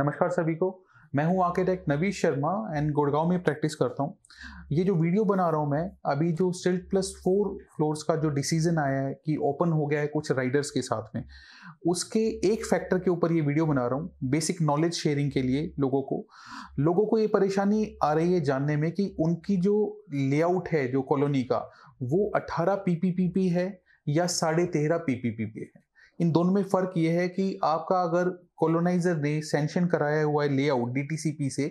नमस्कार सभी को मैं हूं आर्किटेक्ट नवीश शर्मा एंड गुड़गांव में प्रैक्टिस करता हूं ये जो वीडियो बना रहा हूं मैं अभी जो सिल्ट प्लस फोर फ्लोर्स का जो डिसीजन आया है कि ओपन हो गया है कुछ राइडर्स के साथ में उसके एक फैक्टर के ऊपर ये वीडियो बना रहा हूं बेसिक नॉलेज शेयरिंग के लिए लोगों को लोगों को ये परेशानी आ रही है जानने में कि उनकी जो लेआउट है जो कॉलोनी का वो अट्ठारह पी है या साढ़े तेरह पी है इन दोनों में फर्क यह है कि आपका अगर कॉलोनाइजर ने सेंशन कराया हुआ है लेआउट डीटीसीपी से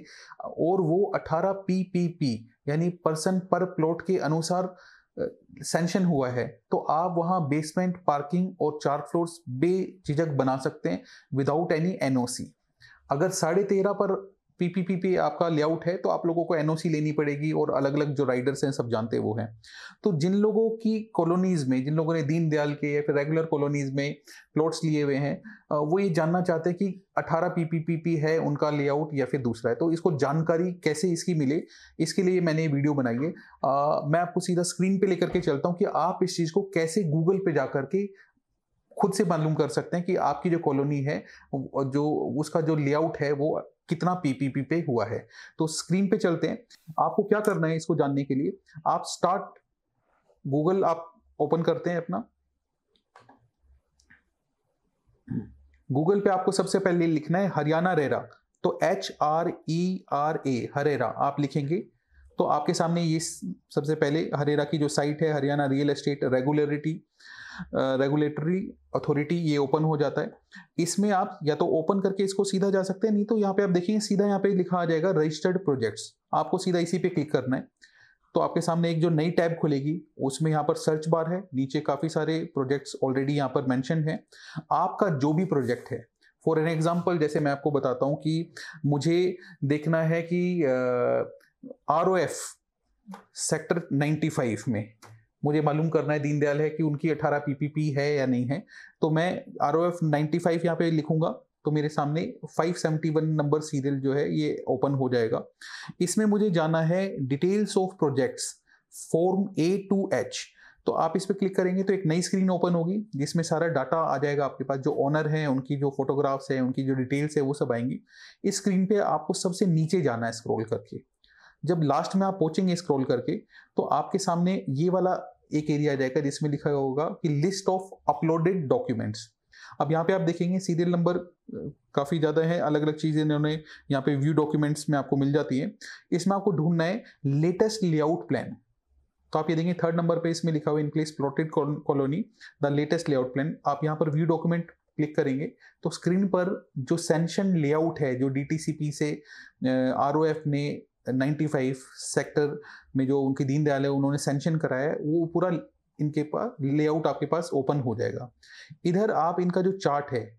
और वो 18 पीपीपी यानी पर्सन पर प्लॉट के अनुसार सेंशन हुआ है तो आप वहाँ बेसमेंट पार्किंग और चार फ्लोर्स बेझिझक बना सकते हैं विदाउट एनी एनओसी अगर साढ़े तेरह पर पीपीपी पे आपका लेआउट है तो आप लोगों को एनओसी लेनी पड़ेगी और अलग अलग जो राइडर्स हैं सब जानते वो हैं तो जिन लोगों की कॉलोनीज में जिन लोगों ने दीनदयाल के या फिर रेगुलर कॉलोनीज में प्लॉट्स लिए हुए हैं वो ये जानना चाहते हैं कि 18 पीपीपीपी है उनका लेआउट या फिर दूसरा है तो इसको जानकारी कैसे इसकी मिले इसके लिए मैंने ये वीडियो बनाई है मैं आपको सीधा स्क्रीन पर लेकर के चलता हूँ कि आप इस चीज़ को कैसे गूगल पर जा के खुद से मालूम कर सकते हैं कि आपकी जो कॉलोनी है जो उसका जो लेआउट है वो कितना पीपीपी पे हुआ है तो स्क्रीन पे चलते हैं आपको क्या करना है इसको जानने के लिए आप स्टार्ट गूगल आप ओपन करते हैं अपना गूगल पे आपको सबसे पहले लिखना है हरियाणा रेरा तो H R E R A HRERA आप लिखेंगे तो आपके सामने ये सबसे पहले हरेरा की जो साइट है Haryana real estate regularity regulatory authority ये ओपन हो जाता है इसमें आप या तो ओपन करके इसको सीधा जा सकते हैं नहीं तो यहाँ पे आप देखिए सीधा यहाँ पे लिखा आ जाएगा रजिस्टर्ड प्रोजेक्ट्स आपको सीधा इसी पे क्लिक करना है तो आपके सामने एक जो नई टैब खुलेगी उसमें यहाँ पर सर्च बार है नीचे काफ़ी सारे प्रोजेक्ट्स ऑलरेडी यहाँ पर मैंशन है आपका जो भी प्रोजेक्ट है फॉर एन एग्जाम्पल जैसे मैं आपको बताता हूँ कि मुझे देखना है कि आर ओ एफ सेक्टर 95 में मुझे मालूम करना है दीनदयाल है कि उनकी 18 पीपीपी है या नहीं है तो मैं R O F ninety five यहाँ पे लिखूंगा तो मेरे सामने 571 नंबर सीरियल जो है ये ओपन हो जाएगा इसमें मुझे जाना है details of projects form A to H तो आप इस पर क्लिक करेंगे तो एक नई स्क्रीन ओपन होगी जिसमें सारा डाटा आ जाएगा आपके पास जो ऑनर है उनकी जो फोटोग्राफ्स है उनकी जो डिटेल्स है वो सब आएंगी इस स्क्रीन पे आपको सबसे नीचे जाना है स्क्रॉल करके जब लास्ट में आप पहुंचेंगे स्क्रॉल करके तो आपके सामने ये वाला एक एरिया आ जाएगा जिसमें लिखा होगा कि लिस्ट ऑफ अपलोडेड डॉक्यूमेंट्स अब यहाँ पे आप देखेंगे सीरियल नंबर काफ़ी ज़्यादा है अलग अलग चीज़ें इन्होंने यहाँ पे व्यू डॉक्यूमेंट्स में आपको मिल जाती है इसमें आपको ढूंढना है लेटेस्ट लेआउट प्लान तो आप ये देखेंगे थर्ड नंबर पे इसमें लिखा हुआ in place plotted colony the latest layout plan आप यहाँ पर व्यू डॉक्यूमेंट क्लिक करेंगे तो स्क्रीन पर जो सेंशन लेआउट है जो डीटीसीपी से आर ने 95 सेक्टर में जो उनके दीनदयाल है उन्होंने सेंशन कराया है वो पूरा इनके पास लेआउट आपके पास ओपन हो जाएगा इधर आप इनका जो चार्ट है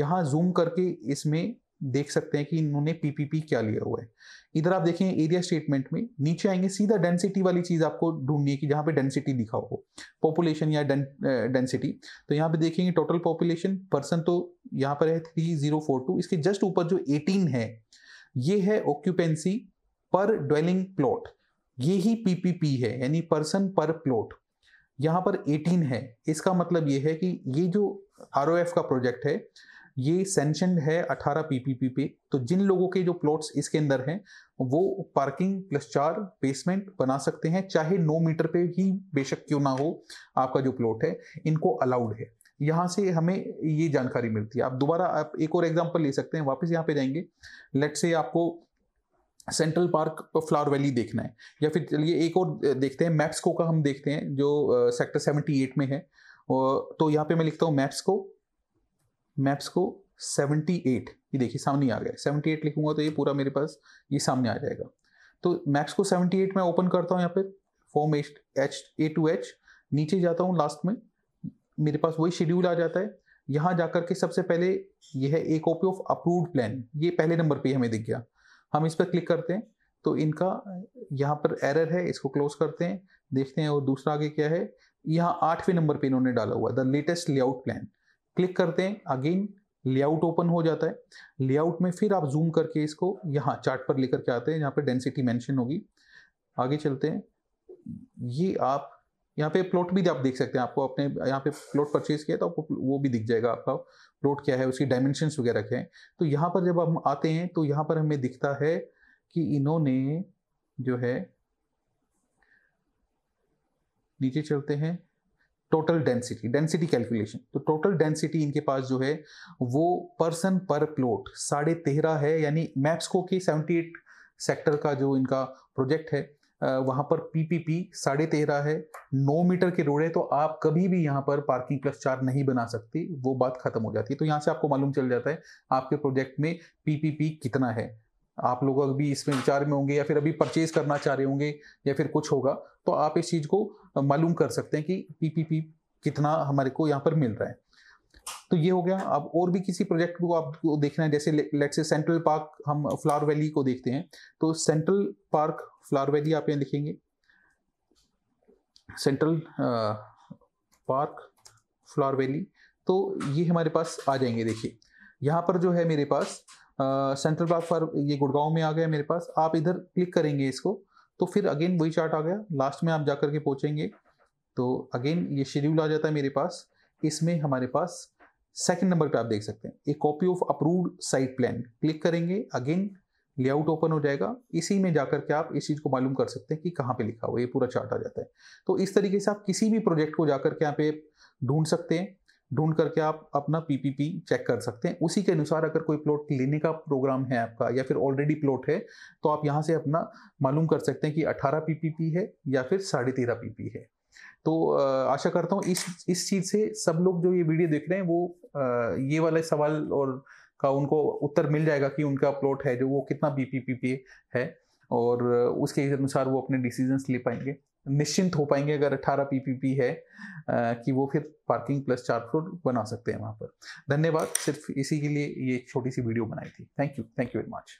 यहाँ जूम करके इसमें देख सकते हैं कि इन्होंने पीपीपी क्या लिया हुआ है इधर आप देखें एरिया स्टेटमेंट में नीचे आएंगे सीधा डेंसिटी वाली चीज़ आपको ढूंढनी है कि जहां पे डेंसिटी दिखा हो पॉपुलेशन या डेंसिटी तो यहाँ पे देखेंगे टोटल पॉपुलेशन पर्सन तो यहाँ पर है थ्री जीरो फोर टू इसके जस्ट ऊपर जो एटीन है ये है ऑक्यूपेंसी पर ड्वेलिंग प्लॉट ये ही पीपीपी है यानी पर्सन पर प्लॉट यहाँ पर 18 है इसका मतलब ये है कि ये जो आर का प्रोजेक्ट है ये सेंशन है 18 पीपीपी पे तो जिन लोगों के जो प्लॉट्स इसके अंदर हैं वो पार्किंग प्लस चार बेसमेंट बना सकते हैं चाहे 9 मीटर पे ही बेशक क्यों ना हो आपका जो प्लॉट है इनको अलाउड है यहाँ से हमें ये जानकारी मिलती है आप दोबारा आप एक और एग्जाम्पल ले सकते हैं वापस यहाँ पे जाएंगे लेट से आपको सेंट्रल पार्क फ्लावर वैली देखना है या फिर चलिए एक और देखते हैं मैप्सको का हम देखते हैं जो सेक्टर सेवेंटी एट में है तो यहाँ पे मैं लिखता हूँ मैप्सको मैप्सको सेवेंटी एट ये देखिए सामने आ गया सेवेंटी एट लिखूंगा तो ये पूरा मेरे पास ये सामने आ जाएगा तो मैप्स को सेवेंटी एट में ओपन करता हूँ यहाँ पे form H H A to H नीचे जाता हूँ लास्ट में मेरे पास वही शेड्यूल आ जाता है यहाँ जाकर के सबसे पहले यह है A copy of approved plan ये पहले नंबर पे हमें दिख गया हम इस पर क्लिक करते हैं तो इनका यहाँ पर एरर है इसको क्लोज करते हैं देखते हैं और दूसरा आगे क्या है यहाँ आठवें नंबर पे इन्होंने डाला हुआ the latest layout plan click करते हैं अगेन लेआउट ओपन हो जाता है लेआउट में फिर आप जूम करके इसको यहाँ चार्ट पर लेकर के आते हैं यहाँ पर डेंसिटी मैंशन होगी आगे चलते हैं ये आप यहाँ पे प्लॉट भी आप देख सकते हैं आपको अपने यहाँ पे प्लॉट परचेज किया तो आपको वो भी दिख जाएगा आपका प्लॉट क्या है उसकी डायमेंशन वगैरह क्या है तो यहाँ पर जब हम आते हैं तो यहाँ पर हमें दिखता है कि इन्होंने जो है नीचे चलते हैं टोटल डेंसिटी डेंसिटी कैलकुलेशन तो टोटल डेंसिटी इनके पास जो है वो पर्सन पर प्लॉट साढ़े तेरह है यानी मैप्स को के सेवेंटी एट सेक्टर का जो इनका प्रोजेक्ट है वहाँ पर पीपीपी साढ़े तेरह है नौ मीटर के रोड है तो आप कभी भी यहाँ पर पार्किंग प्लस चार नहीं बना सकते वो बात खत्म हो जाती है तो यहाँ से आपको मालूम चल जाता है आपके प्रोजेक्ट में पीपीपी कितना है आप लोग अभी इसमें विचार में होंगे या फिर अभी परचेज करना चाह रहे होंगे या फिर कुछ होगा तो आप इस चीज़ को मालूम कर सकते हैं कि पीपीपी कितना हमारे को यहाँ पर मिल रहा है तो ये हो गया अब और भी किसी प्रोजेक्ट को आपको देखना है जैसे लेट से सेंट्रल पार्क हम फ्लावर वैली को देखते हैं तो सेंट्रल पार्क फ्लावर वैली आप यहाँ लिखेंगे सेंट्रल पार्क फ्लावर वैली तो ये हमारे पास आ जाएंगे देखिए यहाँ पर जो है मेरे पास सेंट्रल पार्क फॉर ये गुड़गांव में आ गया मेरे पास आप इधर क्लिक करेंगे इसको तो फिर अगेन वही चार्ट आ गया लास्ट में आप जा के पहुँचेंगे तो अगेन ये शेड्यूल आ जाता है मेरे पास इसमें हमारे पास सेकंड नंबर पे आप देख सकते हैं A copy of approved site plan click करेंगे अगेन लेआउट ओपन हो जाएगा इसी में जाकर के आप इस चीज़ को मालूम कर सकते हैं कि कहाँ पे लिखा हुआ ये पूरा चार्ट आ जाता है तो इस तरीके से आप किसी भी प्रोजेक्ट को जाकर के यहाँ पे ढूंढ सकते हैं ढूंढ करके आप अपना पीपीपी चेक कर सकते हैं उसी के अनुसार अगर कोई प्लॉट लेने का प्रोग्राम है आपका या फिर ऑलरेडी प्लॉट है तो आप यहाँ से अपना मालूम कर सकते हैं कि 18 पीपीपी है या फिर साढ़े तेरह पीपी है तो आशा करता हूँ इस इस चीज़ से सब लोग जो ये वीडियो देख रहे हैं वो ये वाला सवाल और का उनको उत्तर मिल जाएगा कि उनका प्लॉट है जो वो कितना बी पी है और उसके अनुसार वो अपने डिसीजंस ले पाएंगे निश्चिंत हो पाएंगे अगर 18 पीपीपी है आ, कि वो फिर पार्किंग प्लस चार फ्लोर बना सकते हैं वहाँ पर धन्यवाद सिर्फ इसी के लिए ये छोटी सी वीडियो बनाई थी thank you thank you very much